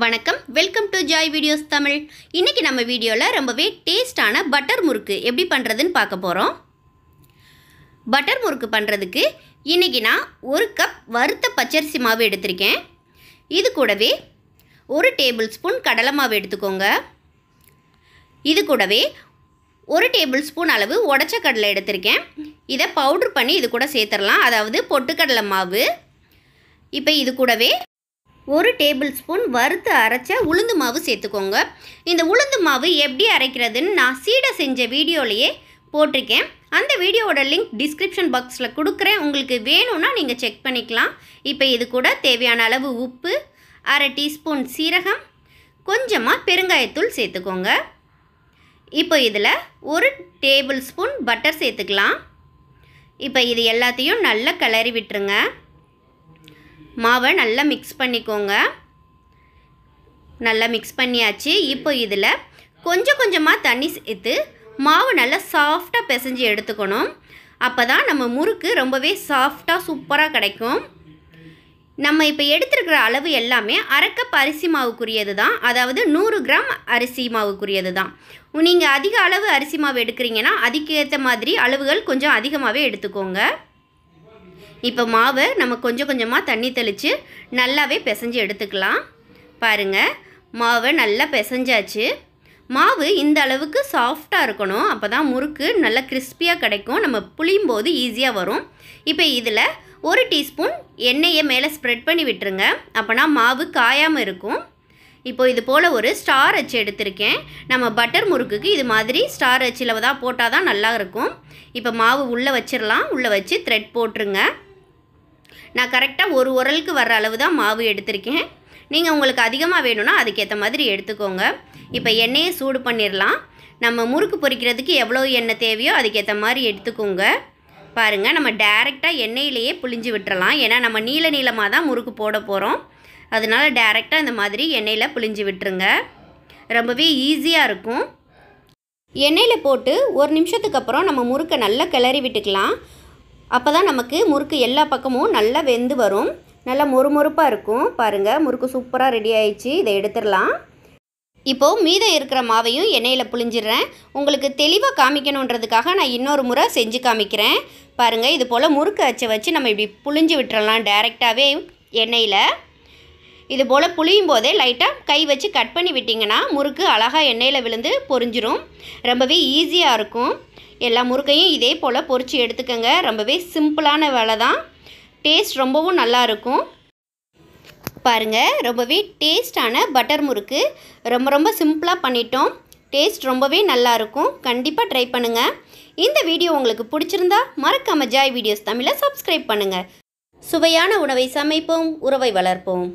வணக்கம் welcome to Joy Videos Tamil இன்றைக்கி நம்ம வீடியோவில் ரொம்பவே டேஸ்டான பட்டர் முறுக்கு எப்படி பண்ணுறதுன்னு பார்க்க போகிறோம் பட்டர் முறுக்கு பண்ணுறதுக்கு இன்றைக்கி நான் ஒரு கப் வறுத்த பச்சரிசி மாவு எடுத்திருக்கேன் இது கூடவே ஒரு டேபிள் ஸ்பூன் கடலை மாவு எடுத்துக்கோங்க இது கூடவே ஒரு டேபிள் ஸ்பூன் அளவு உடச்ச கடலை எடுத்திருக்கேன் இதை பவுட்ரு பண்ணி இது கூட சேர்த்துடலாம் அதாவது பொட்டுக்கடலை மாவு இப்போ இது கூடவே ஒரு டேபிள் ஸ்பூன் வறுத்து அரைச்ச உளுந்து மாவு சேர்த்துக்கோங்க இந்த உளுந்து மாவு எப்படி அரைக்கிறதுன்னு நான் சீடை செஞ்ச வீடியோலையே போட்டிருக்கேன் அந்த வீடியோவோட லிங்க் டிஸ்கிரிப்ஷன் பாக்ஸில் கொடுக்குறேன் உங்களுக்கு வேணும்னா நீங்கள் செக் பண்ணிக்கலாம் இப்போ இது கூட தேவையான அளவு உப்பு அரை டீஸ்பூன் சீரகம் கொஞ்சமாக பெருங்காயத்தூள் சேர்த்துக்கோங்க இப்போ இதில் ஒரு டேபிள் ஸ்பூன் பட்டர் சேர்த்துக்கலாம் இப்போ இது எல்லாத்தையும் நல்லா கிளறி விட்டுருங்க மாவை நல்லா மிக்ஸ் பண்ணிக்கோங்க நல்லா மிக்ஸ் பண்ணியாச்சு இப்போ இதில் கொஞ்சம் கொஞ்சமாக தண்ணி சேர்த்து மாவு நல்லா சாஃப்டாக பிசைஞ்சு எடுத்துக்கணும் அப்போ தான் நம்ம முறுக்கு ரொம்பவே சாஃப்டாக சூப்பராக கிடைக்கும் நம்ம இப்போ எடுத்துருக்கிற அளவு எல்லாமே அரைக்கப் அரிசி மாவுக்குரியது தான் அதாவது நூறு கிராம் அரிசி மாவுக்குரியது தான் நீங்கள் அதிக அளவு அரிசி மாவு எடுக்கிறீங்கன்னா அதுக்கேற்ற மாதிரி அளவுகள் கொஞ்சம் அதிகமாகவே எடுத்துக்கோங்க இப்போ மாவை நம்ம கொஞ்சம் கொஞ்சமாக தண்ணி தெளித்து நல்லாவே பிசைஞ்சு எடுத்துக்கலாம் பாருங்கள் மாவை நல்லா பிசைஞ்சாச்சு மாவு இந்த அளவுக்கு சாஃப்டாக இருக்கணும் அப்போ தான் முறுக்கு நல்லா கிறிஸ்பியாக கிடைக்கும் நம்ம புளியும் போது ஈஸியாக வரும் இப்போ இதில் ஒரு டீஸ்பூன் எண்ணெயை மேலே ஸ்ப்ரெட் பண்ணி விட்டுருங்க அப்போனா மாவு காயாமல் இருக்கும் இப்போ இது போல் ஒரு ஸ்டார் அச்சு எடுத்திருக்கேன் நம்ம பட்டர் முறுக்குக்கு இது மாதிரி ஸ்டார் அச்சில் தான் போட்டால் தான் நல்லா இருக்கும் இப்போ மாவு உள்ளே வச்சிடலாம் உள்ளே வச்சு த்ரெட் போட்டுருங்க நான் கரெக்டாக ஒரு உரலுக்கு வர்ற அளவு தான் மாவு எடுத்திருக்கேன் நீங்கள் உங்களுக்கு அதிகமாக வேணும்னா அதுக்கேற்ற மாதிரி எடுத்துக்கோங்க இப்போ எண்ணெயை சூடு பண்ணிடலாம் நம்ம முறுக்கு பொரிக்கிறதுக்கு எவ்வளோ எண்ணெய் தேவையோ அதுக்கேற்ற மாதிரி எடுத்துக்கோங்க பாருங்கள் நம்ம டேரெக்டாக எண்ணெயிலேயே புளிஞ்சு விட்டுறலாம் ஏன்னா நம்ம நீல நீளமாக தான் முறுக்கு போட போகிறோம் அதனால் டேரெக்டாக இந்த மாதிரி எண்ணெயில் புளிஞ்சு விட்டுருங்க ரொம்பவே ஈஸியாக இருக்கும் எண்ணெயில் போட்டு ஒரு நிமிஷத்துக்கு அப்புறம் நம்ம முறுக்கை நல்லா கிளறி விட்டுக்கலாம் அப்போ தான் நமக்கு முறுக்கு எல்லா பக்கமும் நல்லா வெந்து வரும் நல்லா மொறுமொறுப்பாக இருக்கும் பாருங்கள் முறுக்கு சூப்பராக ரெடி ஆயிடுச்சு இதை எடுத்துடலாம் இப்போது மீதம் இருக்கிற மாவையும் எண்ணெயில் புளிஞ்சிடுறேன் உங்களுக்கு தெளிவாக காமிக்கணுன்றதுக்காக நான் இன்னொரு முறை செஞ்சு காமிக்கிறேன் பாருங்கள் இது போல் முறுக்கு அச்சை வச்சு நம்ம இப்படி புளிஞ்சு விட்டுறலாம் டேரெக்டாகவே எண்ணெயில் இது போல் புளியும் போதே லைட்டாக கை வச்சு கட் பண்ணி விட்டிங்கன்னா முறுக்கு அழகாக எண்ணெயில் விழுந்து பொறிஞ்சிரும் ரொம்பவே ஈஸியாக இருக்கும் எல்லா முறுக்கையும் இதே போல் பொறிச்சு எடுத்துக்கோங்க ரொம்பவே சிம்பிளான வேலை தான் டேஸ்ட் ரொம்பவும் நல்லாயிருக்கும் பாருங்கள் ரொம்பவே டேஸ்டான பட்டர் முறுக்கு ரொம்ப ரொம்ப சிம்பிளாக பண்ணிட்டோம் டேஸ்ட் ரொம்பவே நல்லாயிருக்கும் கண்டிப்பாக ட்ரை பண்ணுங்கள் இந்த வீடியோ உங்களுக்கு பிடிச்சிருந்தா மறக்காம ஜாய் வீடியோஸ் தமிழை சப்ஸ்கிரைப் பண்ணுங்கள் சுவையான உணவை சமைப்போம் உறவை வளர்ப்போம்